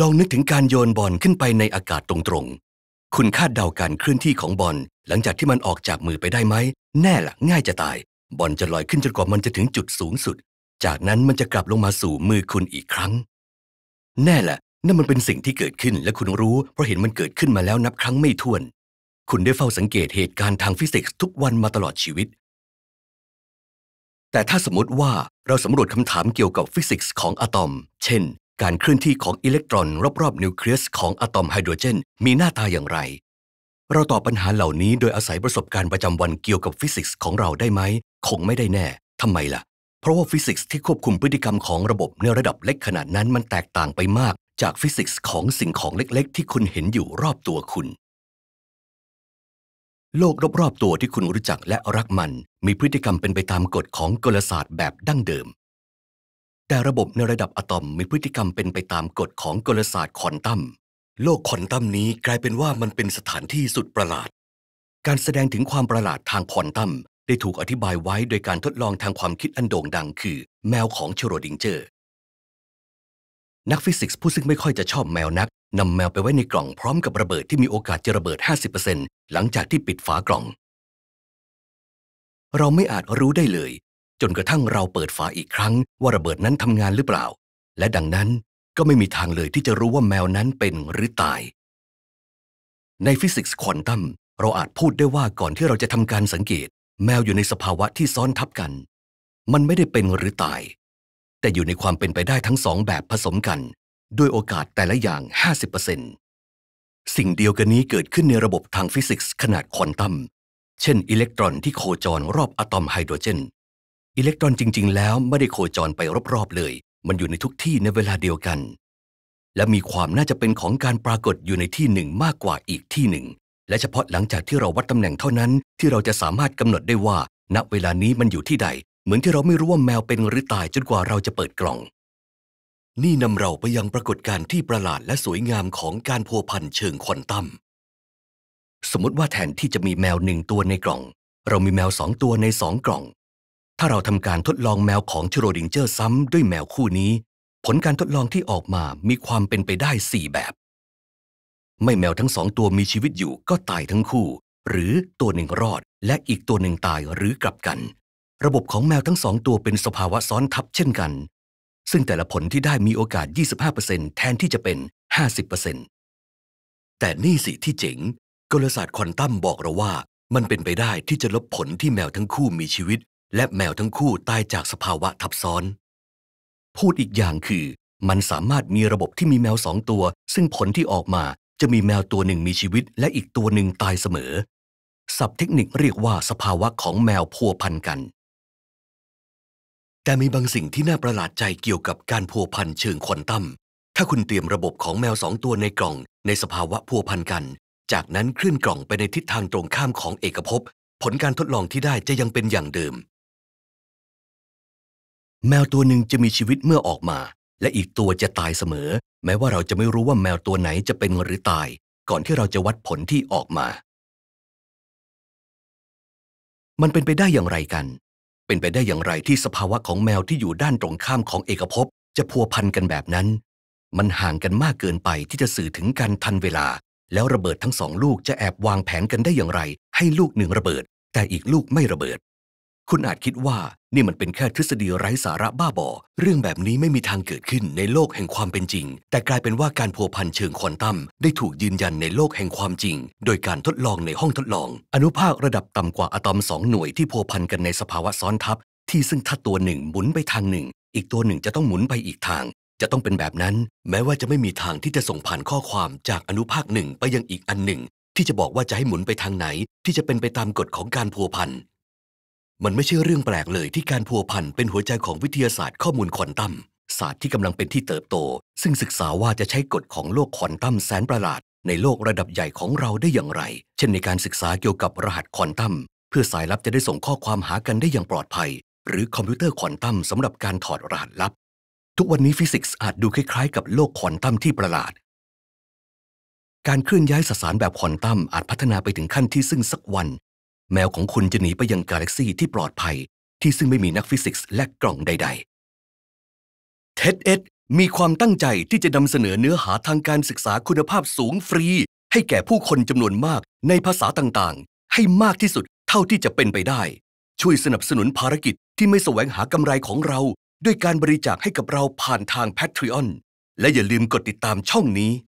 ลองนึกถึงการโยนบอลขึ้นไปในอากาศตรงๆ คุณคาดเดาการเคลื่อนที่ของบอลหลังจากที่มันออกจากมือไปได้ไหม แน่ละง่ายจะตาย บอลจะลอยขึ้นจนกว่ามันจะถึงจุดสูงสุด จากนั้นมันจะกลับลงมาสู่มือคุณอีกครั้ง แน่ล่ะนั่นมันเป็นสิ่งที่เกิดขึ้นและคุณรู้ เพราะเห็นมันเกิดขึ้นมาแล้วนับครั้งไม่ถ้วน คุณได้เฝ้าสังเกตเหตุการณ์ทางฟิสิกส์ทุกวันมาตลอดชีวิต แต่ถ้าสมมติว่าเราสำรวจคำถามเกี่ยวกับฟิสิกส์ของอะตอม เช่นการเคลื่อนที่ของอิเล็กตรอนรอบๆนิวเคลียสของอะตอมไฮโดรเจนมีหน้าตาอย่างไร เราตอบปัญหาเหล่านี้ โดยอาศัยประสบการณ์ประจำวันเกี่ยวกับฟิสิกส์ของเราได้ไหม คงไม่ได้แน่ทำไมล่ะ เพราะว่าฟิสิกส์ที่ควบคุมพฤติกรรมของระบบในระดับเล็กขนาดนั้น มันแตกต่างไปมากจากฟิสิกส์ของสิ่งของเล็กๆ ที่คุณเห็นอยู่รอบตัวคุณ โลกรอบๆตัวที่คุณรู้จักและรักมัน มีพฤติกรรมเป็นไปตามกฎของกลศาสตร์แบบดั้งเดิมแต่ระบบในระดับอะตอมมีพฤติกรรมเป็นไปตามกฎของกลศาสตร์ควอนตัมโลกควอนตัมนี้กลายเป็นว่ามันเป็นสถานที่สุดประหลาด การแสดงถึงความประหลาดทางควอนตัมได้ถูกอธิบายไว้โดยการทดลองทางความคิดอันโด่งดังคือ แมวของเชโรดิงเจอร์ นักฟิสิกส์ผู้ซึ่งไม่ค่อยจะชอบแมวนัก นำแมวไปไว้ในกล่องพร้อมกับระเบิดที่มีโอกาสจะระเบิด 50%หลังจากที่ปิดฝากล่อง เราไม่อาจรู้ได้เลยจนกระทั่งเราเปิดฝาอีกครั้ง ว่าระเบิดนั้นทำงานหรือเปล่า และดังนั้นก็ไม่มีทางเลยที่จะรู้ว่าแมวนั้นเป็นหรือตาย ในฟิสิกส์ควอนตัมเราอาจพูดได้ว่าก่อนที่เราจะทำการสังเกต แมวอยู่ในสภาวะที่ซ้อนทับกัน มันไม่ได้เป็นหรือตาย แต่อยู่ในความเป็นไปได้ทั้งสองแบบผสมกัน ด้วยโอกาสแต่ละอย่าง 50%สิ่งเดียวกันนี้เกิดขึ้นในระบบทางฟิสิกส์ขนาดควอนตัมเช่น อิเล็กตรอน ที่โคจร รอบอะตอมไฮโดรเจนอิเล็กตรอนจริงๆ แล้ว ไม่ได้โคจรไปรอบๆ เลย มันอยู่ในทุกที่ในเวลาเดียวกัน และมีความน่าจะเป็นของการปรากฏอยู่ในที่หนึ่งมากกว่าอีกที่หนึ่ง และเฉพาะหลังจากที่เราวัดตำแหน่งเท่านั้นที่เราจะสามารถกำหนดได้ว่า ณ เวลานี้มันอยู่ที่ใด เหมือนที่เราไม่รู้ว่าแมวเป็นหรือตายจนกว่าเราจะเปิดกล่อง นี่นำเราไปยังปรากฏการณ์ที่ประหลาดและสวยงามของการพัวพันเชิงควอนตัม สมมติว่าแทนที่จะมีแมวหนึ่งตัวในกล่อง เรามีแมวสองตัวในสองกล่องถ้าเราทำการทดลองแมวของชโรดิงเจอร์ซ้ำด้วยแมวคู่นี้ ผลการทดลองที่ออกมามีความเป็นไปได้ 4 แบบ ไม่แมวทั้งสองตัวมีชีวิตอยู่ก็ตายทั้งคู่ หรือตัวหนึ่งรอดและอีกตัวหนึ่งตายหรือกลับกัน ระบบของแมวทั้งสองตัวเป็นสภาวะซ้อนทับเช่นกัน ซึ่งแต่ละผลที่ได้มีโอกาส 25%แทนที่จะเป็น 50%แต่นี่สิที่เจ๋งกลศาสตร์ควอนตัมบอกเราว่ามันเป็นไปได้ที่จะลบผลที่แมวทั้งคู่มีชีวิตและแมวทั้งคู่ตายจากสภาวะทับซ้อน พูดอีกอย่างคือ มันสามารถมีระบบที่มีแมวสองตัว ซึ่งผลที่ออกมาจะมีแมวตัวหนึ่งมีชีวิต และอีกตัวหนึ่งตายเสมอ ศัพท์เทคนิคเรียกว่าสภาวะของแมวพัวพันกัน แต่มีบางสิ่งที่น่าประหลาดใจเกี่ยวกับการพัวพันเชิงควอนตัมถ้าคุณเตรียมระบบของแมวสองตัวในกล่อง ในสภาวะพัวพันกัน จากนั้นเคลื่อนกล่องไปในทิศทางตรงข้ามของเอกภพผลการทดลองที่ได้จะยังเป็นอย่างเดิมแมวตัวหนึ่งจะมีชีวิตเมื่อออกมา และอีกตัวจะตายเสมอ แม้ว่าเราจะไม่รู้ว่าแมวตัวไหนจะเป็นหรือตาย ก่อนที่เราจะวัดผลที่ออกมา มันเป็นไปได้อย่างไรกัน เป็นไปได้อย่างไรที่สภาวะของแมวที่อยู่ด้านตรงข้ามของเอกภพจะพัวพันกันแบบนั้น มันห่างกันมากเกินไปที่จะสื่อถึงกันทันเวลา แล้วระเบิดทั้งสองลูกจะแอบวางแผนกันได้อย่างไร ให้ลูกหนึ่งระเบิด แต่อีกลูกไม่ระเบิด คุณอาจคิดว่านี่มันเป็นแค่ทฤษฎีไร้สาระบ้าบอเรื่องแบบนี้ไม่มีทางเกิดขึ้นในโลกแห่งความเป็นจริง แต่กลายเป็นว่าการพัวพันเชิงควอนตัมได้ถูกยืนยันในโลกแห่งความจริง โดยการทดลองในห้องทดลอง อนุภาคระดับต่ำกว่าอะตอมสองหน่วยที่พัวพันกันในสภาวะซ้อนทับที่ซึ่งถ้าตัวหนึ่ง หมุนไปทางหนึ่ง อีกตัวหนึ่งจะต้องหมุนไปอีกทาง จะต้องเป็นแบบนั้นแม้ว่าจะไม่มีทางที่จะส่งผ่านข้อความจากอนุภาคหนึ่งไปยังอีกอันหนึ่ง ที่จะบอกว่าจะให้หมุนไปทางไหน ที่จะเป็นไปตามกฎของการพัวพันมันไม่ใช่เรื่องแปลกเลย ที่การพัวพันเป็นหัวใจของวิทยาศาสตร์ข้อมูลควอนตัมศาสตร์ที่กำลังเป็นที่เติบโต ซึ่งศึกษาว่าจะใช้กฎของโลกควอนตัมแสนประหลาด ในโลกระดับใหญ่ของเราได้อย่างไร เช่นในการศึกษาเกี่ยวกับรหัสควอนตัมเพื่อสายลับจะได้ส่งข้อความหากันได้อย่างปลอดภัย หรือคอมพิวเตอร์ควอนตัมสำหรับการถอดรหัสลับ ทุกวันนี้ฟิสิกส์อาจดูคล้ายๆ กับโลกควอนตัมที่ประหลาด การเคลื่อนย้ายสสารแบบควอนตัมอาจพัฒนาไปถึงขั้นที่ซึ่งสักวันแมวของคุณจะหนีไปยังกาแล็กซีที่ปลอดภัย ที่ซึ่งไม่มีนักฟิสิกส์และกล่องใดๆท็ดเอ็ดมีความตั้งใจที่จะนำเสนอเนื้อหาทางการศึกษาคุณภาพสูงฟรี ให้แก่ผู้คนจำนวนมากในภาษาต่างๆ ให้มากที่สุดเท่าที่จะเป็นไปได้ ช่วยสนับสนุนภารกิจที่ไม่แสวงหากำไรของเรา ด้วยการบริจาคให้กับเราผ่านทาง Patreon และอย่าลืมกดติดตามช่องนี้